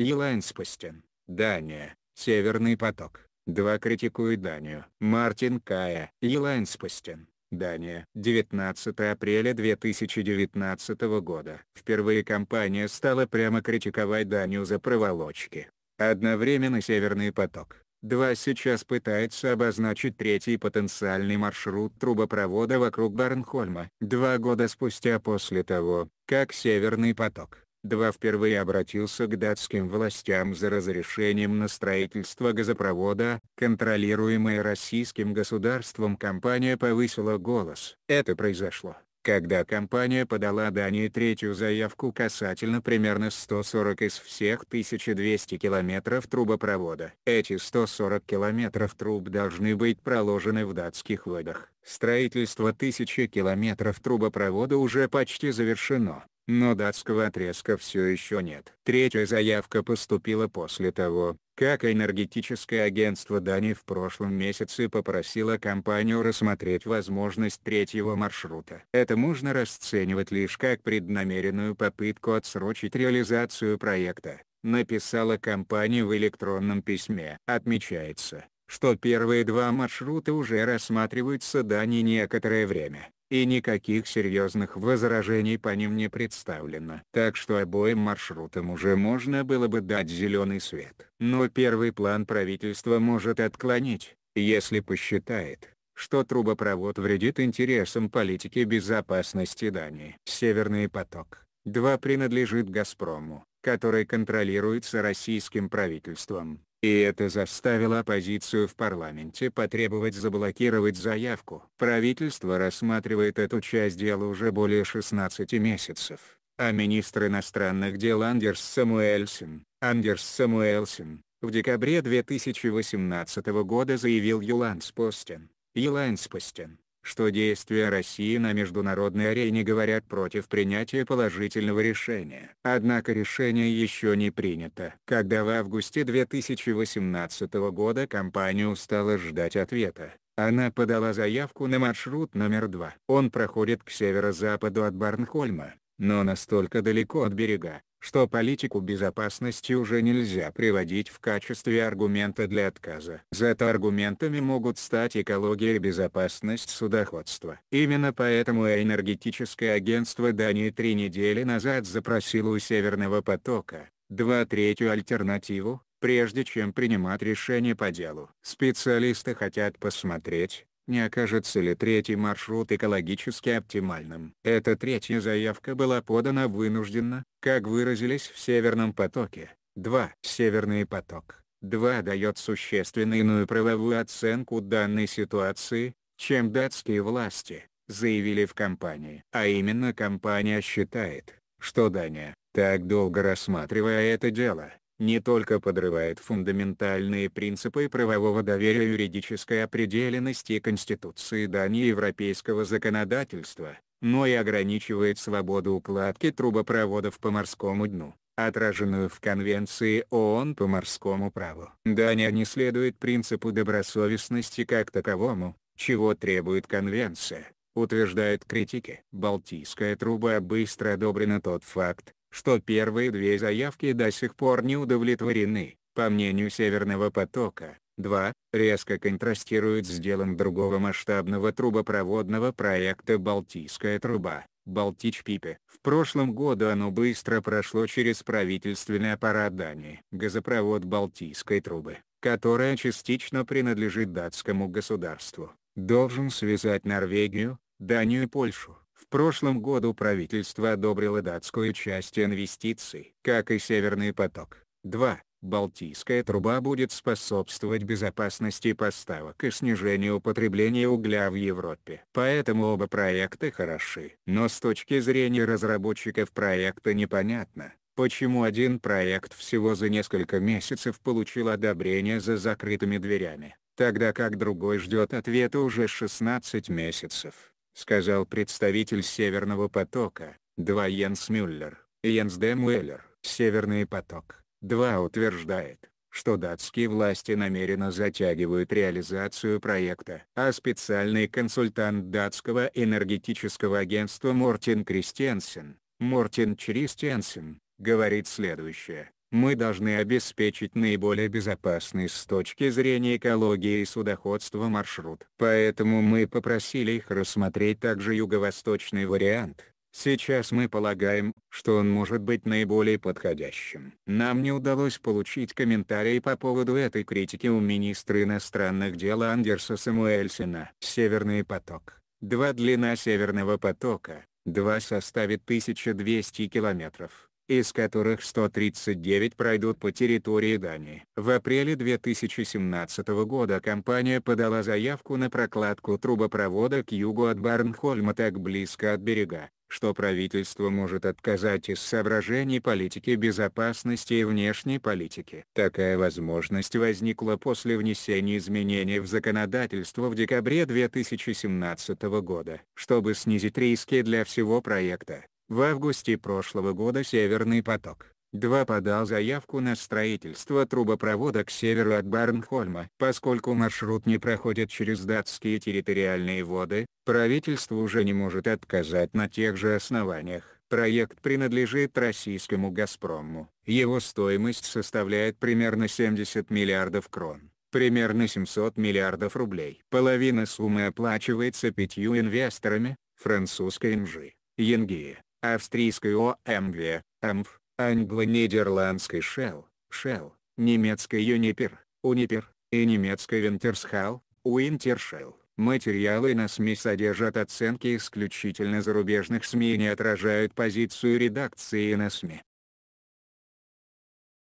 Елайнспостен, Дания, Северный поток. Два критикуют Данию. Мартин Кая, Елайнспостен, Дания. 19 апреля 2019 года. Впервые компания стала прямо критиковать Данию за проволочки. Одновременно Северный поток. 2 сейчас пытается обозначить третий потенциальный маршрут трубопровода вокруг Барнхольма. Два года спустя после того, как Северный поток 2 впервые обратился к датским властям за разрешением на строительство газопровода, контролируемая российским государством компания повысила голос. Это произошло, когда компания подала Дании третью заявку касательно примерно 140 из всех 1200 километров трубопровода. Эти 140 километров труб должны быть проложены в датских водах. Строительство 1000 километров трубопровода уже почти завершено но датского отрезка все еще нет. Третья заявка поступила после того, как энергетическое агентство Дании в прошлом месяце попросило компанию рассмотреть возможность третьего маршрута. Это можно расценивать лишь как преднамеренную попытку отсрочить реализацию проекта написала компания в электронном письме. Отмечается, что первые два маршрута уже рассматриваются Даней некоторое время, и никаких серьезных возражений по ним не представлено. Так что обоим маршрутам уже можно было бы дать зеленый свет. Но первый план правительства может отклонить, если посчитает, что трубопровод вредит интересам политики безопасности Дании. Северный поток 2 принадлежит «Газпрому», который контролируется российским правительством. И это заставило оппозицию в парламенте потребовать заблокировать заявку. Правительство рассматривает эту часть дела уже более 16 месяцев, а министр иностранных дел Андерс Самуэльсен, Андерс Самуэльсен, в декабре 2018 года заявил Юланс Постен, Юланс Постен, что действия России на международной арене говорят против принятия положительного решения. Однако решение еще не принято. Когда в августе 2018 года компания устала ждать ответа, она подала заявку на маршрут номер два. Он проходит к северо-западу от Барнхольма, но настолько далеко от берега, что политику безопасности уже нельзя приводить в качестве аргумента для отказа. Зато аргументами могут стать экология и безопасность судоходства. Именно поэтому энергетическое агентство Дании три недели назад запросило у «Северного потока» два третью альтернативу, прежде чем принимать решение по делу. Специалисты хотят посмотреть, не окажется ли третий маршрут экологически оптимальным. Эта третья заявка была подана вынужденно, как выразились в «Северном потоке». 2. Северный поток 2 дает существенно иную правовую оценку данной ситуации, чем датские власти, заявили в компании. А именно компания считает, что Дания, так долго рассматривая это дело, не только подрывает фундаментальные принципы правового доверия юридической определенности Конституции Дании европейского законодательства, но и ограничивает свободу укладки трубопроводов по морскому дну, отраженную в Конвенции ООН по морскому праву. Дания не следует принципу добросовестности как таковому, чего требует Конвенция утверждают критики. Балтийская труба быстро одобрена тот факт, что первые две заявки до сих пор не удовлетворены, по мнению «Северного потока». 2. Резко контрастирует с делом другого масштабного трубопроводного проекта «Балтийская труба» (Балтич пипе). В прошлом году оно быстро прошло через правительственный аппарат Дании. Газопровод Балтийской трубы, которая частично принадлежит датскому государству, должен связать Норвегию, Данию и Польшу. В прошлом году правительство одобрило датскую часть инвестиций. Как и Северный поток 2, Балтийская труба будет способствовать безопасности поставок и снижению употребления угля в Европе. Поэтому оба проекта хороши. Но с точки зрения разработчиков проекта непонятно, почему один проект всего за несколько месяцев получил одобрение за закрытыми дверями, тогда как другой ждет ответа уже 16 месяцев сказал представитель Северного потока, 2 Йенс Мюллер, Йенс Д. Мюллер. Северный поток, 2 утверждает, что датские власти намеренно затягивают реализацию проекта. А специальный консультант датского энергетического агентства Мортин Кристенсен, Мортин Кристенсен, говорит следующее мы должны обеспечить наиболее безопасный с точки зрения экологии и судоходства маршрут. Поэтому мы попросили их рассмотреть также юго-восточный вариант. Сейчас мы полагаем, что он может быть наиболее подходящим. Нам не удалось получить комментарий по поводу этой критики у министра иностранных дел Андерса Самуэльсона. Северный поток. Два длина Северного потока, два составит 1200 километров из которых 139 пройдут по территории Дании. В апреле 2017 года компания подала заявку на прокладку трубопровода к югу от Барнхольма так близко от берега, что правительство может отказать из соображений политики безопасности и внешней политики. Такая возможность возникла после внесения изменений в законодательство в декабре 2017 года, чтобы снизить риски для всего проекта. В августе прошлого года «Северный поток» 2 подал заявку на строительство трубопровода к северу от Барнхольма. Поскольку маршрут не проходит через датские территориальные воды, правительство уже не может отказать на тех же основаниях. Проект принадлежит российскому «Газпрому». Его стоимость составляет примерно 70 миллиардов крон примерно 700 миллиардов рублей. Половина суммы оплачивается пятью инвесторами, французской НЖ, Янгия, австрийской ОМГ, МФ, англо-нидерландской Shell, Shell, немецкой Юнипер, Унипер, и немецкой Винтерсхал, Уинтершелл. Материалы на СМИ содержат оценки исключительно зарубежных СМИ и не отражают позицию редакции на СМИ.